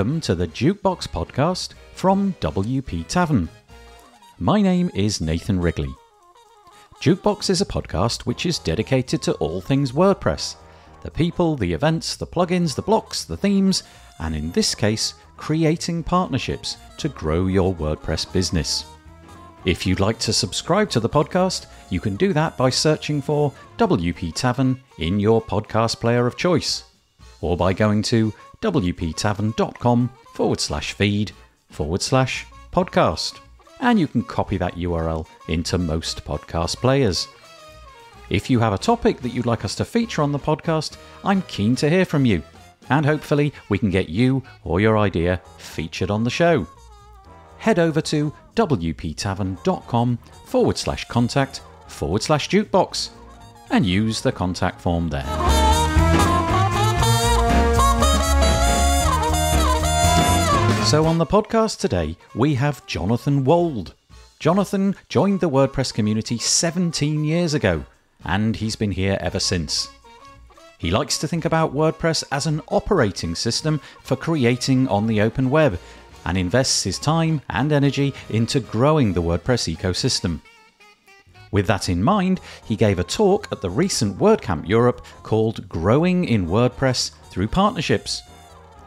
Welcome to the Jukebox Podcast from WP Tavern. My name is Nathan Wrigley. Jukebox is a podcast which is dedicated to all things WordPress the people, the events, the plugins, the blocks, the themes, and in this case, creating partnerships to grow your WordPress business. If you'd like to subscribe to the podcast, you can do that by searching for WP Tavern in your podcast player of choice, or by going to wptavern.com forward slash feed forward slash podcast. And you can copy that URL into most podcast players. If you have a topic that you'd like us to feature on the podcast, I'm keen to hear from you. And hopefully, we can get you or your idea featured on the show. Head over to wptavern.com forward slash contact forward slash jukebox and use the contact form there. So, on the podcast today, we have Jonathan Wold. Jonathan joined the WordPress community 17 years ago, and he's been here ever since. He likes to think about WordPress as an operating system for creating on the open web and invests his time and energy into growing the WordPress ecosystem. With that in mind, he gave a talk at the recent WordCamp Europe called Growing in WordPress Through Partnerships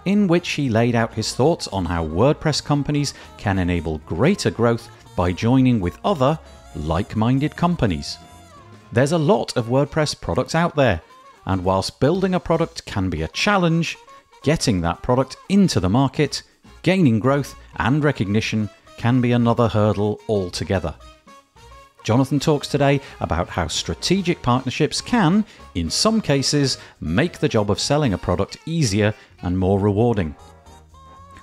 in which he laid out his thoughts on how WordPress companies can enable greater growth by joining with other, like minded companies. There's a lot of WordPress products out there, and whilst building a product can be a challenge, getting that product into the market, gaining growth and recognition can be another hurdle altogether. Jonathan talks today about how strategic partnerships can, in some cases, make the job of selling a product easier and more rewarding.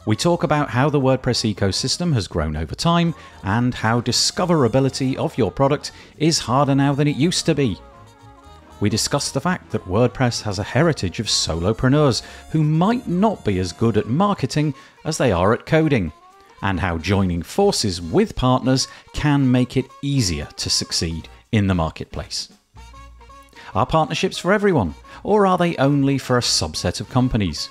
We talk about how the WordPress ecosystem has grown over time and how discoverability of your product is harder now than it used to be. We discuss the fact that WordPress has a heritage of solopreneurs who might not be as good at marketing as they are at coding and how joining forces with partners can make it easier to succeed in the marketplace. Are partnerships for everyone, or are they only for a subset of companies?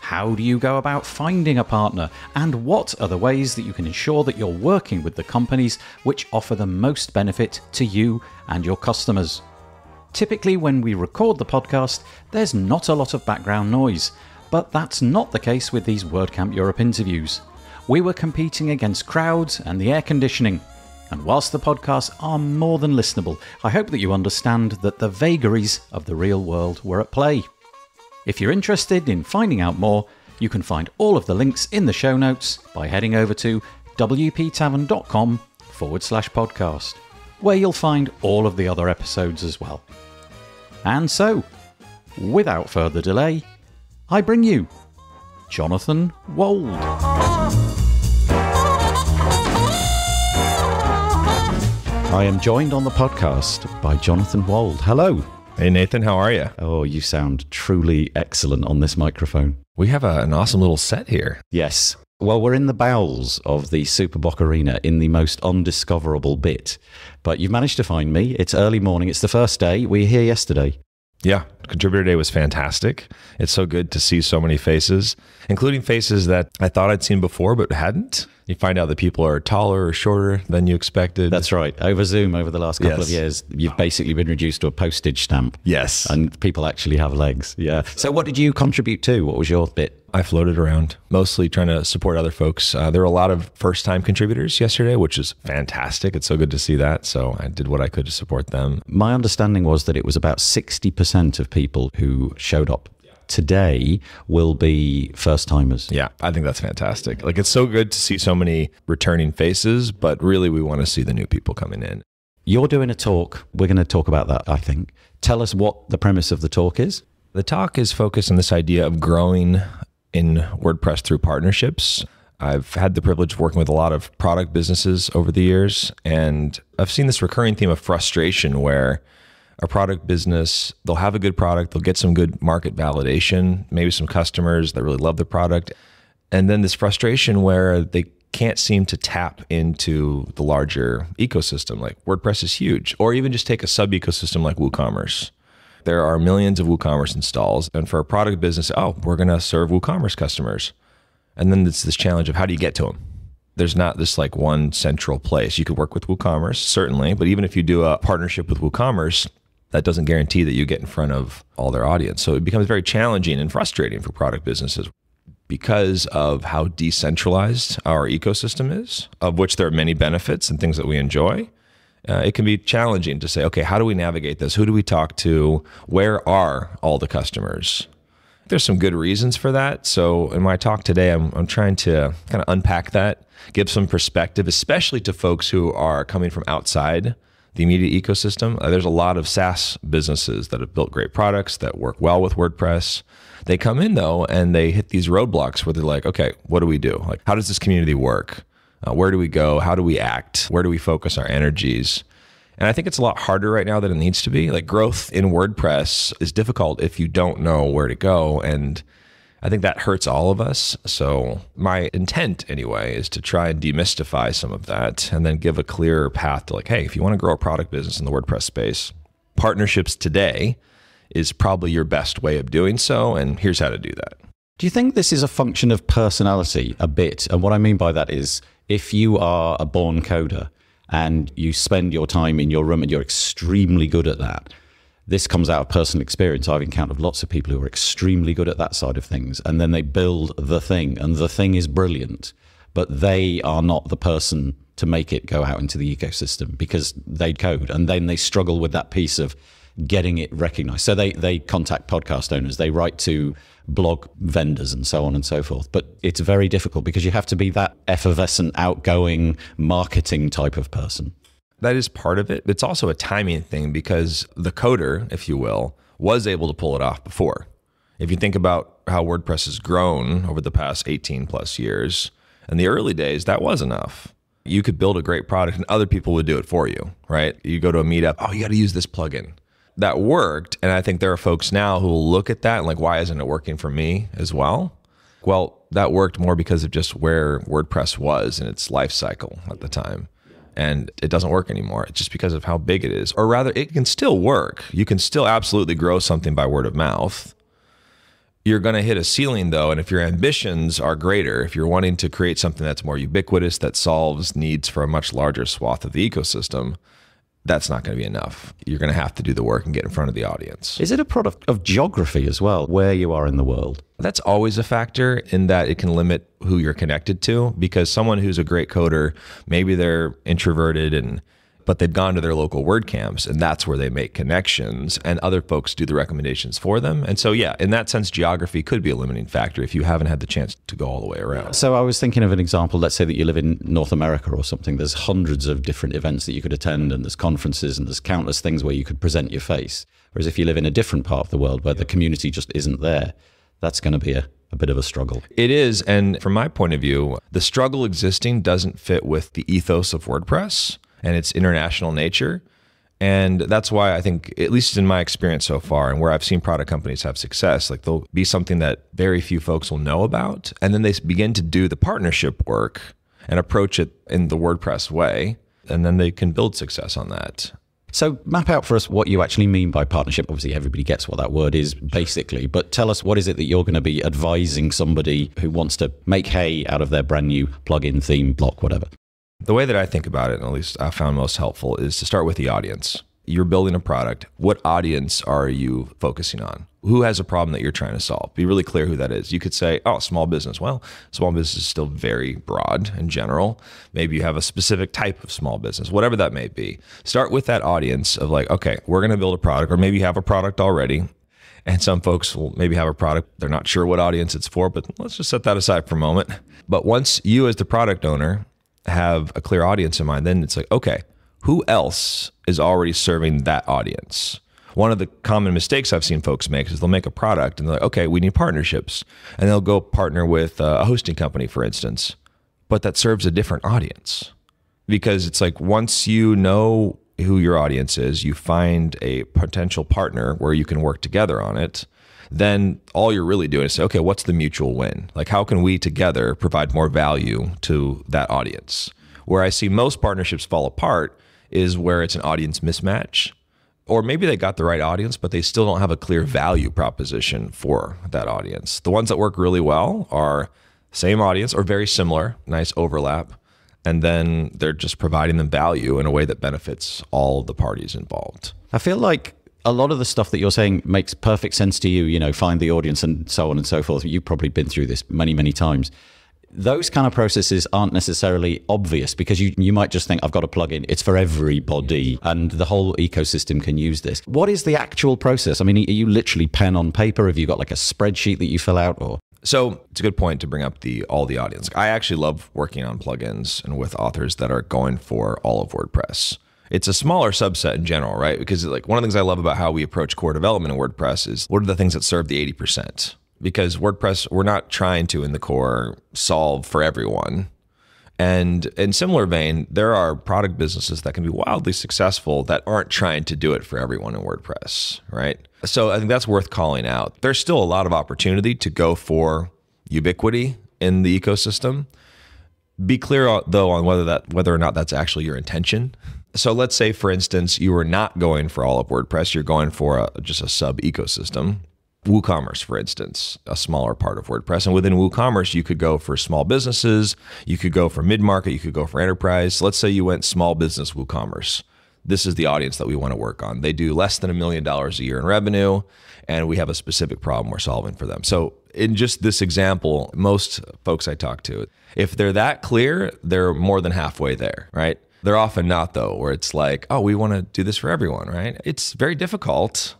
How do you go about finding a partner, and what are the ways that you can ensure that you're working with the companies which offer the most benefit to you and your customers? Typically, when we record the podcast, there's not a lot of background noise, but that's not the case with these WordCamp Europe interviews we were competing against crowds and the air conditioning. And whilst the podcasts are more than listenable, I hope that you understand that the vagaries of the real world were at play. If you're interested in finding out more, you can find all of the links in the show notes by heading over to wptavern.com forward slash podcast, where you'll find all of the other episodes as well. And so, without further delay, I bring you Jonathan Wold. I am joined on the podcast by Jonathan Wold. Hello. Hey, Nathan, how are you? Oh, you sound truly excellent on this microphone. We have a, an awesome little set here. Yes. Well, we're in the bowels of the Superbock Arena in the most undiscoverable bit. But you've managed to find me. It's early morning. It's the first day. We were here yesterday. Yeah, contributor day was fantastic. It's so good to see so many faces, including faces that I thought I'd seen before but hadn't you find out that people are taller or shorter than you expected. That's right. Over Zoom, over the last couple yes. of years, you've basically been reduced to a postage stamp. Yes. And people actually have legs. Yeah. So, what did you contribute to? What was your bit? I floated around, mostly trying to support other folks. Uh, there were a lot of first time contributors yesterday, which is fantastic. It's so good to see that. So I did what I could to support them. My understanding was that it was about 60% of people who showed up today will be first timers. Yeah, I think that's fantastic. Like it's so good to see so many returning faces, but really we want to see the new people coming in. You're doing a talk. We're going to talk about that, I think. Tell us what the premise of the talk is. The talk is focused on this idea of growing in WordPress through partnerships. I've had the privilege of working with a lot of product businesses over the years, and I've seen this recurring theme of frustration where a product business, they'll have a good product, they'll get some good market validation, maybe some customers that really love the product. And then this frustration where they can't seem to tap into the larger ecosystem. Like WordPress is huge, or even just take a sub ecosystem like WooCommerce. There are millions of WooCommerce installs. And for a product business, oh, we're going to serve WooCommerce customers. And then it's this challenge of how do you get to them? there's not this like one central place. You could work with WooCommerce, certainly, but even if you do a partnership with WooCommerce, that doesn't guarantee that you get in front of all their audience. So it becomes very challenging and frustrating for product businesses because of how decentralized our ecosystem is, of which there are many benefits and things that we enjoy. Uh, it can be challenging to say, okay, how do we navigate this? Who do we talk to? Where are all the customers? There's some good reasons for that. So, in my talk today, I'm, I'm trying to kind of unpack that, give some perspective, especially to folks who are coming from outside the media ecosystem. Uh, there's a lot of SaaS businesses that have built great products that work well with WordPress. They come in though and they hit these roadblocks where they're like, okay, what do we do? Like, how does this community work? Uh, where do we go? How do we act? Where do we focus our energies? And I think it's a lot harder right now than it needs to be. Like growth in WordPress is difficult if you don't know where to go. And I think that hurts all of us. So, my intent anyway is to try and demystify some of that and then give a clearer path to like, hey, if you want to grow a product business in the WordPress space, partnerships today is probably your best way of doing so. And here's how to do that. Do you think this is a function of personality a bit? And what I mean by that is if you are a born coder and you spend your time in your room and you're extremely good at that, this comes out of personal experience. I've encountered lots of people who are extremely good at that side of things, and then they build the thing, and the thing is brilliant, but they are not the person to make it go out into the ecosystem because they code, and then they struggle with that piece of getting it recognized. So they they contact podcast owners, they write to blog vendors and so on and so forth. But it's very difficult because you have to be that effervescent, outgoing marketing type of person. That is part of it. It's also a timing thing because the coder, if you will, was able to pull it off before. If you think about how WordPress has grown over the past 18 plus years, in the early days, that was enough. You could build a great product and other people would do it for you, right? You go to a meetup, oh, you got to use this plugin. That worked. And I think there are folks now who will look at that and like, why isn't it working for me as well? Well, that worked more because of just where WordPress was in its life cycle at the time and it doesn't work anymore just because of how big it is. Or rather, it can still work. You can still absolutely grow something by word of mouth. You're going to hit a ceiling though, and if your ambitions are greater, if you're wanting to create something that's more ubiquitous, that solves needs for a much larger swath of the ecosystem, that's not going to be enough. You're going to have to do the work and get in front of the audience. Is it a product of geography as well, where you are in the world? That's always a factor in that it can limit who you're connected to because someone who's a great coder, maybe they're introverted and but they've gone to their local WordCamps and that's where they make connections and other folks do the recommendations for them. And so, yeah, in that sense, geography could be a limiting factor if you haven't had the chance to go all the way around. So, I was thinking of an example. Let's say that you live in North America or something. There's hundreds of different events that you could attend, and there's conferences and there's countless things where you could present your face. Whereas if you live in a different part of the world where the community just isn't there, that's going to be a, a bit of a struggle. It is. And from my point of view, the struggle existing doesn't fit with the ethos of WordPress and its international nature. And that's why I think, at least in my experience so far, and where I've seen product companies have success, like they will be something that very few folks will know about. And then they begin to do the partnership work and approach it in the WordPress way. And then they can build success on that. So, map out for us what you actually mean by partnership. Obviously, everybody gets what that word is basically, but tell us what is it that you're going to be advising somebody who wants to make hay out of their brand new plugin, theme, block, whatever? The way that I think about it, and at least I found most helpful, is to start with the audience. You're building a product. What audience are you focusing on? Who has a problem that you're trying to solve? Be really clear who that is. You could say, oh, small business. Well, small business is still very broad and general. Maybe you have a specific type of small business, whatever that may be. Start with that audience of like, okay, we're going to build a product, or maybe you have a product already. And some folks will maybe have a product. They're not sure what audience it's for, but let's just set that aside for a moment. But once you, as the product owner, have a clear audience in mind, then it's like, okay, who else is already serving that audience? One of the common mistakes I've seen folks make is they'll make a product and they're like, okay, we need partnerships. And they'll go partner with uh, a hosting company, for instance, but that serves a different audience. Because it's like once you know who your audience is, you find a potential partner where you can work together on it then all you're really doing is say, okay, what's the mutual win? Like, how can we together provide more value to that audience? Where I see most partnerships fall apart is where it's an audience mismatch. Or maybe they got the right audience, but they still don't have a clear value proposition for that audience. The ones that work really well are same audience or very similar, nice overlap. And then they're just providing them value in a way that benefits all the parties involved. I feel like a lot of the stuff that you're saying makes perfect sense to you, you know, find the audience and so on and so forth. You've probably been through this many, many times. Those kind of processes aren't necessarily obvious because you, you might just think, I've got a plugin, it's for everybody, and the whole ecosystem can use this. What is the actual process? I mean, are you literally pen on paper? Have you got like a spreadsheet that you fill out or? So it's a good point to bring up the all the audience. I actually love working on plugins and with authors that are going for all of WordPress it's a smaller subset in general, right? Because like one of the things I love about how we approach core development in WordPress is what are the things that serve the 80%? Because WordPress, we're not trying to in the core solve for everyone. And in similar vein, there are product businesses that can be wildly successful that aren't trying to do it for everyone in WordPress, right? So I think that's worth calling out. There's still a lot of opportunity to go for ubiquity in the ecosystem. Be clear uh, though on whether that whether or not that's actually your intention so let's say, for instance, you are not going for all of WordPress, you're going for a, just a sub ecosystem. WooCommerce, for instance, a smaller part of WordPress. And within WooCommerce, you could go for small businesses, you could go for mid market, you could go for enterprise. Let's say you went small business WooCommerce. This is the audience that we want to work on. They do less than a million dollars a year in revenue, and we have a specific problem we're solving for them. So, in just this example, most folks I talk to, if they're that clear, they're more than halfway there, right? They're often not, though, where it's like, oh, we want to do this for everyone, right? It's very difficult.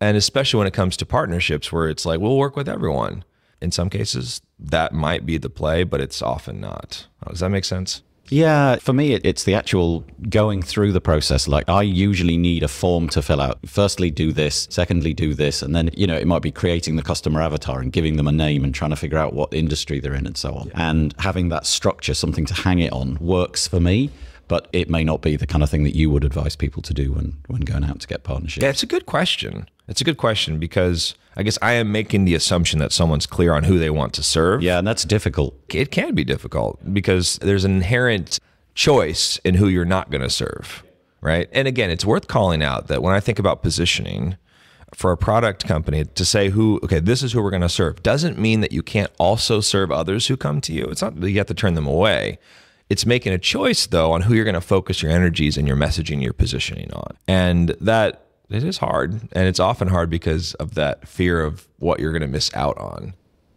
And especially when it comes to partnerships where it's like, we'll work with everyone. In some cases, that might be the play, but it's often not. Does that make sense? Yeah, for me, it, it's the actual going through the process. Like, I usually need a form to fill out. Firstly, do this. Secondly, do this. And then, you know, it might be creating the customer avatar and giving them a name and trying to figure out what industry they're in and so on. Yeah. And having that structure, something to hang it on, works for me but it may not be the kind of thing that you would advise people to do when when going out to get partnerships. Yeah, it's a good question. It's a good question because I guess I am making the assumption that someone's clear on who they want to serve. Yeah, and that's difficult. It can be difficult because there's an inherent choice in who you're not going to serve, right? And again, it's worth calling out that when I think about positioning for a product company to say who, okay, this is who we're going to serve doesn't mean that you can't also serve others who come to you. It's not that you have to turn them away, it's making a choice though on who you're going to focus your energies and your messaging, your positioning on. And that it is hard and it's often hard because of that fear of what you're going to miss out on.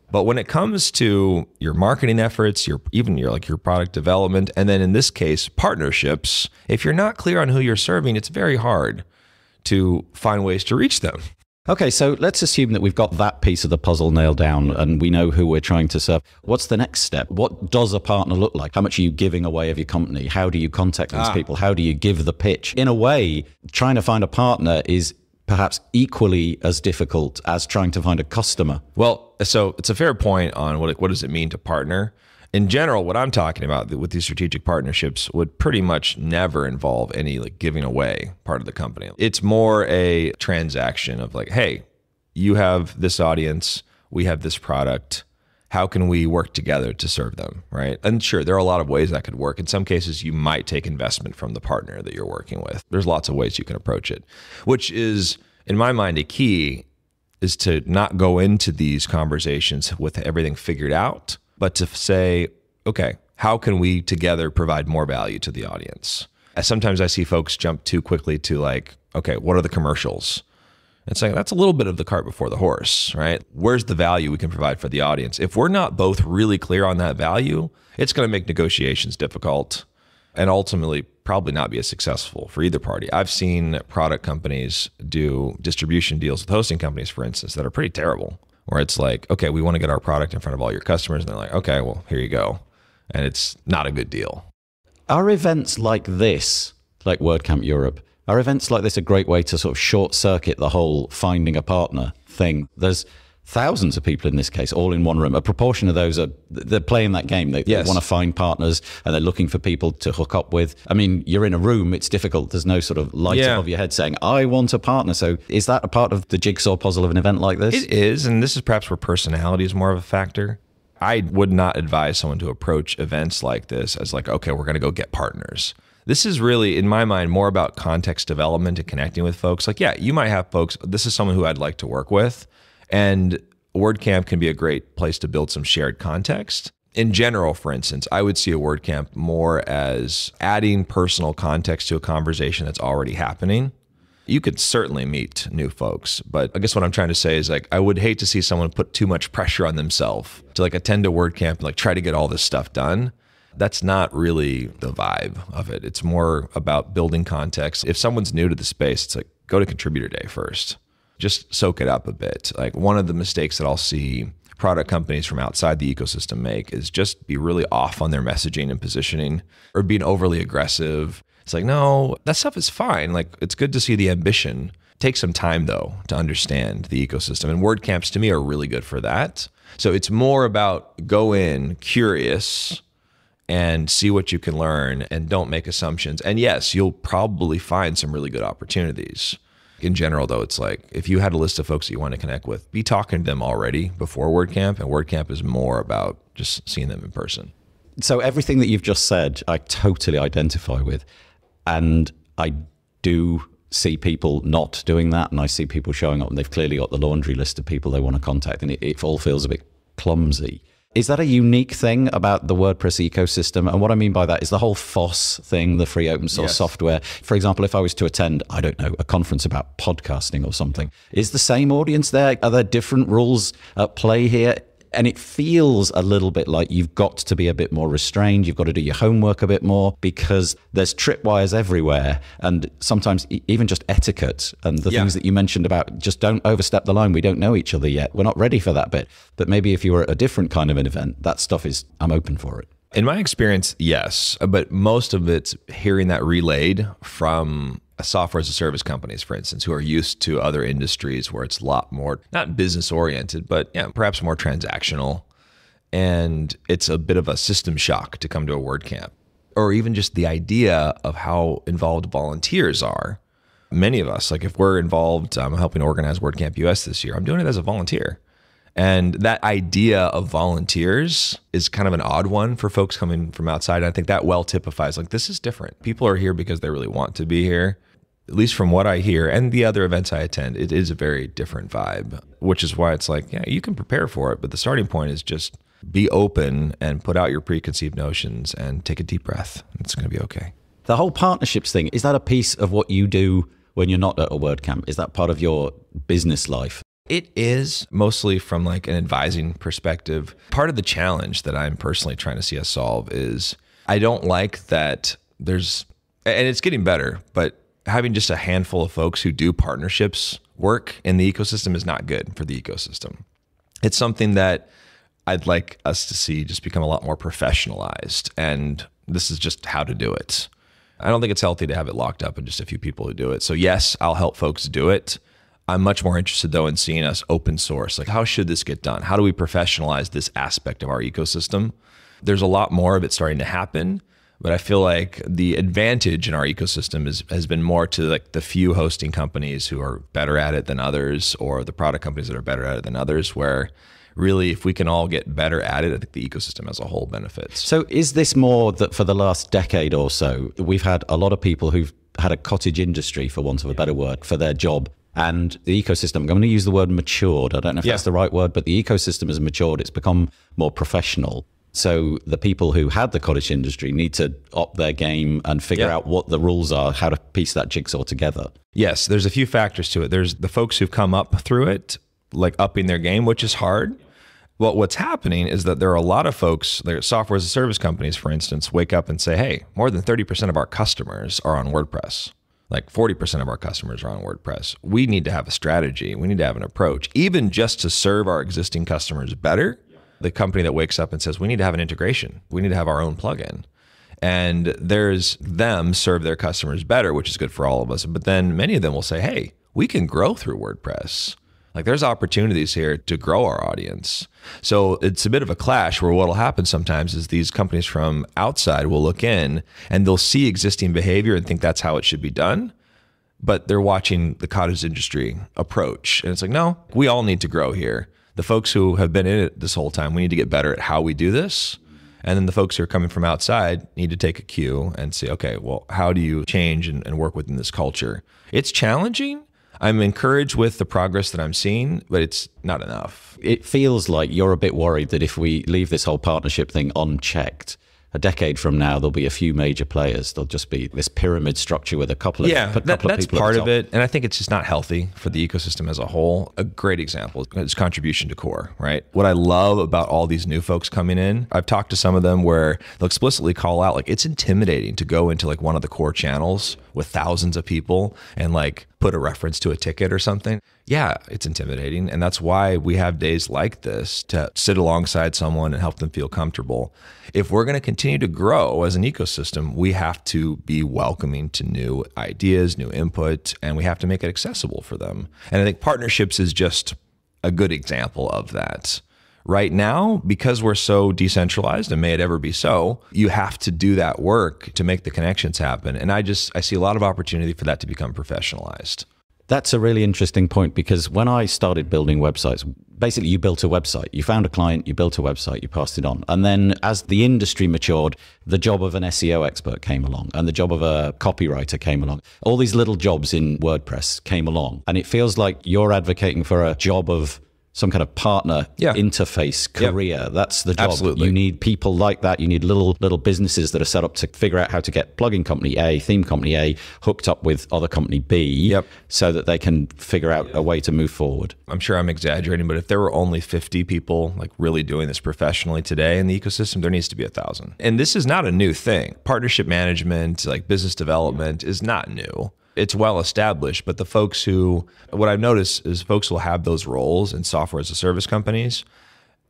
But when it comes to your marketing efforts, your even your like your product development and then in this case partnerships, if you're not clear on who you're serving, it's very hard to find ways to reach them Okay, so let's assume that we've got that piece of the puzzle nailed down and we know who we're trying to serve. What's the next step? What does a partner look like? How much are you giving away of your company? How do you contact these ah. people? How do you give the pitch? In a way, trying to find a partner is perhaps equally as difficult as trying to find a customer. Well, so it's a fair point on what what does it mean to partner? in general, what I'm talking about with these strategic partnerships would pretty much never involve any like giving away part of the company. It's more a transaction of like, hey, you have this audience, we have this product. How can we work together to serve them? Right. And sure, there are a lot of ways that could work. In some cases, you might take investment from the partner that you're working with. There's lots of ways you can approach it, which is, in my mind, a key is to not go into these conversations with everything figured out but to say, okay, how can we together provide more value to the audience? Sometimes I see folks jump too quickly to like, okay, what are the commercials? It's like that's a little bit of the cart before the horse, right? Where's the value we can provide for the audience? If we're not both really clear on that value, it's going to make negotiations difficult and ultimately probably not be as successful for either party. I've seen product companies do distribution deals with hosting companies, for instance, that are pretty terrible where it's like, okay, we want to get our product in front of all your customers. And they're like, okay, well, here you go. And it's not a good deal. Are events like this, like WordCamp Europe, are events like this a great way to sort of short circuit the whole finding a partner thing? There's thousands of people in this case, all in one room. A proportion of those are they're playing that game. They, yes. they, want to find partners and they're looking for people to hook up with. I mean, you're in a room; it's difficult. There's no sort of light yeah. above your head saying, "I want a partner." So, is that a part of the jigsaw puzzle of an event like this? It is, and this is perhaps where personality is more of a factor. I would not advise someone to approach events like this as like, "Okay, we're going to go get partners." this is really in my mind more about context development and connecting with folks like yeah you might have folks this is someone who i'd like to work with and WordCamp can be a great place to build some shared context. In general, for instance, I would see a WordCamp more as adding personal context to a conversation that's already happening. You could certainly meet new folks, but I guess what I'm trying to say is like I would hate to see someone put too much pressure on themselves to like attend a WordCamp and like try to get all this stuff done that's not really the vibe of it. It's more about building context. If someone's new to the space, it's like go to contributor day first just soak it up a bit. Like one of the mistakes that I'll see product companies from outside the ecosystem make is just be really off on their messaging and positioning or being overly aggressive. It's like, no, that stuff is fine. Like it's good to see the ambition. Take some time though to understand the ecosystem. And WordCamps to me are really good for that. So it's more about go in curious and see what you can learn and don't make assumptions. And yes, you'll probably find some really good opportunities. In general, though, it's like if you had a list of folks that you want to connect with, be talking to them already before WordCamp, and WordCamp is more about just seeing them in person. So everything that you've just said, I totally identify with, and I do see people not doing that, and I see people showing up and they've clearly got the laundry list of people they want to contact, and it, it all feels a bit clumsy is that a unique thing about the WordPress ecosystem? And what I mean by that is the whole FOSS thing, the free open source yes. software. For example, if I was to attend, I don't know, a conference about podcasting or something, is the same audience there? Are there different rules at play here? and it feels a little bit like you've got to be a bit more restrained. You've got to do your homework a bit more because there's tripwires everywhere, and sometimes even just etiquette and the yeah. things that you mentioned about just don't overstep the line. We don't know each other yet. We're not ready for that bit. But maybe if you were at a different kind of an event, that stuff is I'm open for it. In my experience, yes, but most of it's hearing that relayed from software as a service companies, for instance, who are used to other industries where it's a lot more not business oriented, but yeah, perhaps more transactional. And it's a bit of a system shock to come to a WordCamp, or even just the idea of how involved volunteers are. Many of us, like if we're involved, I'm helping organize WordCamp US this year. I'm doing it as a volunteer. And that idea of volunteers is kind of an odd one for folks coming from outside. And I think that well typifies like this is different. People are here because they really want to be here. At least from what I hear and the other events I attend, it is a very different vibe, which is why it's like, yeah, you can prepare for it, but the starting point is just be open and put out your preconceived notions and take a deep breath. It's going to be okay. The whole partnerships thing, is that a piece of what you do when you're not at a WordCamp? Is that part of your business life? It is mostly from like an advising perspective. Part of the challenge that I'm personally trying to see us solve is I don't like that there's and it's getting better, but having just a handful of folks who do partnerships work in the ecosystem is not good for the ecosystem. It's something that I'd like us to see just become a lot more professionalized and this is just how to do it. I don't think it's healthy to have it locked up in just a few people who do it. So yes, I'll help folks do it I'm much more interested though in seeing us open source. Like, how should this get done? How do we professionalize this aspect of our ecosystem? There's a lot more of it starting to happen, but I feel like the advantage in our ecosystem is, has been more to like the few hosting companies who are better at it than others, or the product companies that are better at it than others, where really if we can all get better at it i think the ecosystem as a whole benefits so is this more that for the last decade or so we've had a lot of people who've had a cottage industry for want of a better word for their job and the ecosystem. I'm going to use the word matured. I don't know if yeah. that's the right word, but the ecosystem has matured. It's become more professional. So the people who had the cottage industry need to up their game and figure yeah. out what the rules are, how to piece that jigsaw together. Yes, there's a few factors to it. There's the folks who've come up through it, like upping their game, which is hard. Well, what's happening is that there are a lot of folks, like software as a service companies, for instance, wake up and say, hey, more than 30% of our customers are on WordPress like 40% of our customers are on WordPress. We need to have a strategy. We need to have an approach, even just to serve our existing customers better. The company that wakes up and says, we need to have an integration, we need to have our own plugin. And there's them serve their customers better, which is good for all of us. But then many of them will say, hey, we can grow through WordPress. Like there's opportunities here to grow our audience. So it's a bit of a clash where what'll happen sometimes is these companies from outside will look in and they'll see existing behavior and think that's how it should be done. But they're watching the cottage industry approach. And it's like, no, we all need to grow here. The folks who have been in it this whole time, we need to get better at how we do this. And then the folks who are coming from outside need to take a cue and say, okay, well, how do you change and, and work within this culture? It's challenging, I'm encouraged with the progress that I'm seeing, but it's not enough. It feels like you're a bit worried that if we leave this whole partnership thing unchecked, a decade from now, there'll be a few major players. There'll just be this pyramid structure with a couple of yeah, couple that, that's part of it. And I think it's just not healthy for the ecosystem as a whole. A great example is contribution to core, right? What I love about all these new folks coming in, I've talked to some of them where they'll explicitly call out like it's intimidating to go into like one of the core channels with thousands of people and like put a reference to a ticket or something yeah, it's intimidating. And that's why we have days like this to sit alongside someone and help them feel comfortable. If we're going to continue to grow as an ecosystem, we have to be welcoming to new ideas, new input, and we have to make it accessible for them. And I think partnerships is just a good example of that. Right now, because we're so decentralized and may it ever be so, you have to do that work to make the connections happen. And I just, I see a lot of opportunity for that to become professionalized. That's a really interesting point because when I started building websites, basically you built a website, you found a client, you built a website, you passed it on. And then as the industry matured, the job of an SEO expert came along and the job of a copywriter came along. All these little jobs in WordPress came along. And it feels like you're advocating for a job of some kind of partner yeah. interface career. That's the job. Absolutely. You need people like that. You need little little businesses that are set up to figure out how to get plugin company A, theme company A hooked up with other company B yep. so that they can figure out a way to move forward. I'm sure I'm exaggerating, but if there were only 50 people like really doing this professionally today in the ecosystem, there needs to be a thousand. And this is not a new thing. Partnership management, like business development is not new it's well established, but the folks who, what I've noticed is folks will have those roles in software as a service companies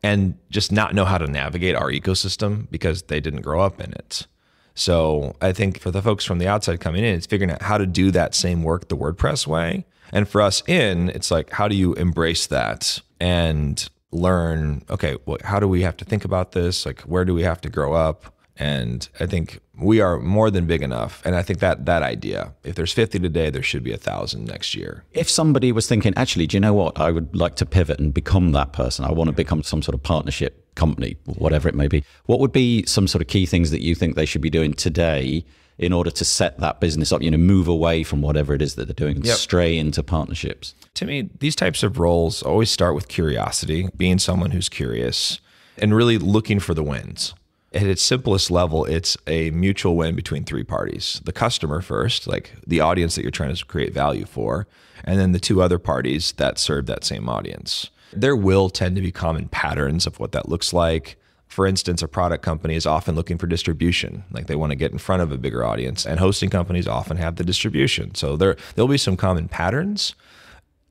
and just not know how to navigate our ecosystem because they didn't grow up in it. So I think for the folks from the outside coming in, it's figuring out how to do that same work the WordPress way. And for us in, it's like, how do you embrace that and learn, okay, well, how do we have to think about this? Like, where do we have to grow up? And I think we are more than big enough. And I think that that idea, if there's 50 today, there should be a thousand next year. If somebody was thinking, actually, do you know what? I would like to pivot and become that person. I want to become some sort of partnership company, whatever it may be. What would be some sort of key things that you think they should be doing today in order to set that business up, you know, move away from whatever it is that they're doing and yep. stray into partnerships? To me, these types of roles always start with curiosity, being someone who's curious and really looking for the wins at its simplest level, it's a mutual win between three parties the customer first, like the audience that you're trying to create value for, and then the two other parties that serve that same audience. There will tend to be common patterns of what that looks like. For instance, a product company is often looking for distribution, like they want to get in front of a bigger audience, and hosting companies often have the distribution. So there there'll be some common patterns.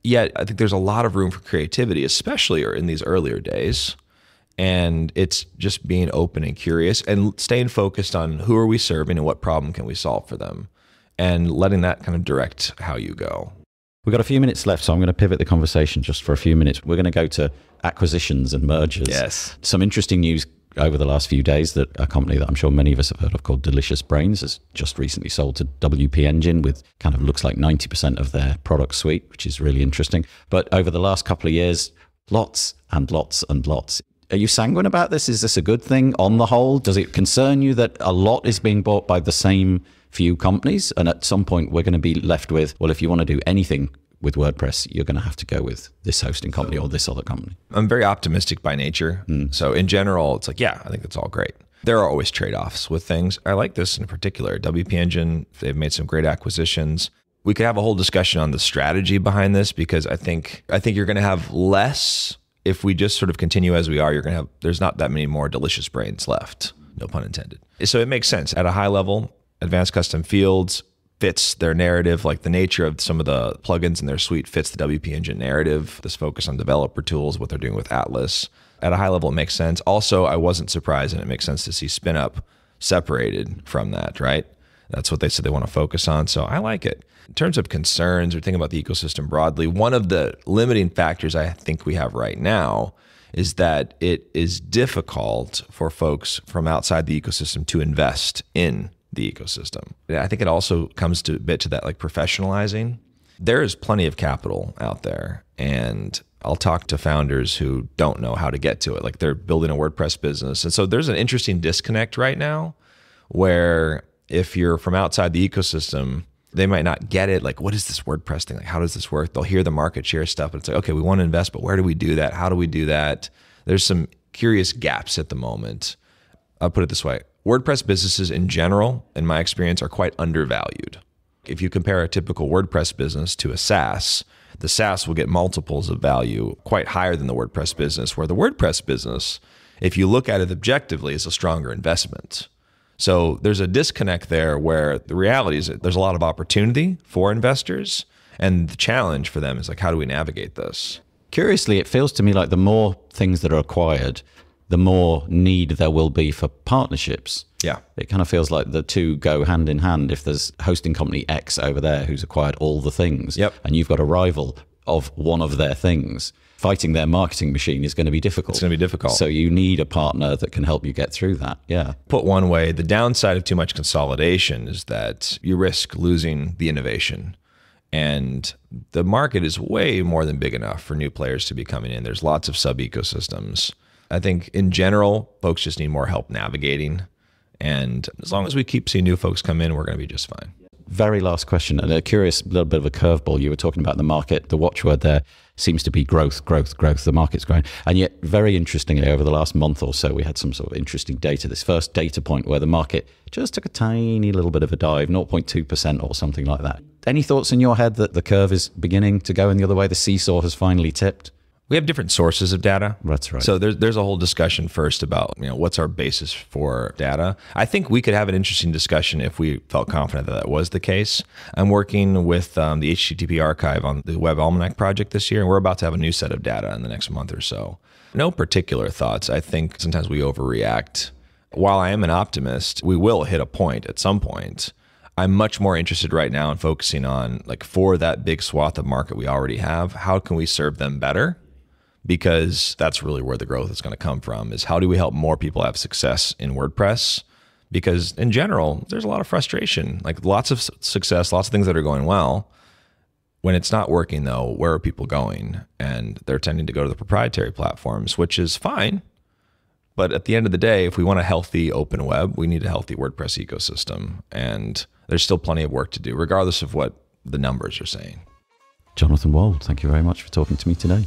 Yet I think there's a lot of room for creativity, especially in these earlier days and it's just being open and curious and staying focused on who are we serving and what problem can we solve for them and letting that kind of direct how you go we've got a few minutes left so i'm going to pivot the conversation just for a few minutes we're going to go to acquisitions and mergers yes some interesting news over the last few days that a company that I'm sure many of us have heard of called Delicious Brains has just recently sold to WP Engine with kind of looks like 90% of their product suite, which is really interesting. But over the last couple of years, lots and lots and lots are you sanguine about this? Is this a good thing on the whole? Does it concern you that a lot is being bought by the same few companies? And at some point, we're going to be left with, well, if you want to do anything with WordPress, you're going to have to go with this hosting company or this other company. I'm very optimistic by nature. Mm. So, in general, it's like, yeah, I think it's all great. There are always trade offs with things. I like this in particular. WP Engine, they've made some great acquisitions. We could have a whole discussion on the strategy behind this because I think I think you're going to have less if we just sort of continue as we are, you're going to have, there's not that many more delicious brains left, no pun intended. So it makes sense. At a high level, advanced custom fields fits their narrative, like the nature of some of the plugins in their suite fits the WP Engine narrative, this focus on developer tools, what they're doing with Atlas. At a high level, it makes sense. Also, I wasn't surprised and it makes sense to see SpinUp separated from that, right? That's what they said they want to focus on. So I like it. In terms of concerns or thinking about the ecosystem broadly, one of the limiting factors I think we have right now is that it is difficult for folks from outside the ecosystem to invest in the ecosystem. I think it also comes to a bit to that like professionalizing. There is plenty of capital out there and I'll talk to founders who don't know how to get to it. Like they're building a WordPress business. And so there's an interesting disconnect right now where if you're from outside the ecosystem, they might not get it. Like, what is this WordPress thing? Like, how does this work? They'll hear the market share stuff, and it's like, okay, we want to invest, but where do we do that? How do we do that? There's some curious gaps at the moment. I'll put it this way WordPress businesses in general, in my experience, are quite undervalued. If you compare a typical WordPress business to a SaaS, the SaaS will get multiples of value quite higher than the WordPress business, where the WordPress business, if you look at it objectively, is a stronger investment so there's a disconnect there where the reality is there's a lot of opportunity for investors. And the challenge for them is like, how do we navigate this? Curiously, it feels to me like the more things that are acquired, the more need there will be for partnerships. Yeah. It kind of feels like the two go hand in hand. If there's hosting company X over there who's acquired all the things, yep. and you've got a rival of one of their things, fighting their marketing machine is going to be difficult. It's going to be difficult. So you need a partner that can help you get through that. Yeah. Put one way, the downside of too much consolidation is that you risk losing the innovation. And the market is way more than big enough for new players to be coming in. There's lots of sub ecosystems. I think in general, folks just need more help navigating. And as long as we keep seeing new folks come in, we're going to be just fine. Very last question, and a curious little bit of a curveball. You were talking about the market, the watchword there seems to be growth, growth, growth. The market's growing. And yet, very interestingly, over the last month or so, we had some sort of interesting data. This first data point where the market just took a tiny little bit of a dive, 0.2% or something like that. Any thoughts in your head that the curve is beginning to go in the other way? The seesaw has finally tipped? we have different sources of data. That's right. So there's there's a whole discussion first about you know what's our basis for data. I think we could have an interesting discussion if we felt confident that that was the case. I'm working with um, the HTTP archive on the Web Almanac project this year, and we're about to have a new set of data in the next month or so. No particular thoughts. I think sometimes we overreact. While I am an optimist, we will hit a point at some point. I'm much more interested right now in focusing on like for that big swath of market we already have, how can we serve them better? because that's really where the growth is going to come from is how do we help more people have success in WordPress? Because in general, there's a lot of frustration, like lots of success, lots of things that are going well. When it's not working though, where are people going? And they're tending to go to the proprietary platforms, which is fine. But at the end of the day, if we want a healthy open web, we need a healthy WordPress ecosystem. And there's still plenty of work to do, regardless of what the numbers are saying. Jonathan Wald, thank you very much for talking to me today.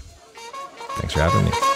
Thanks for having me.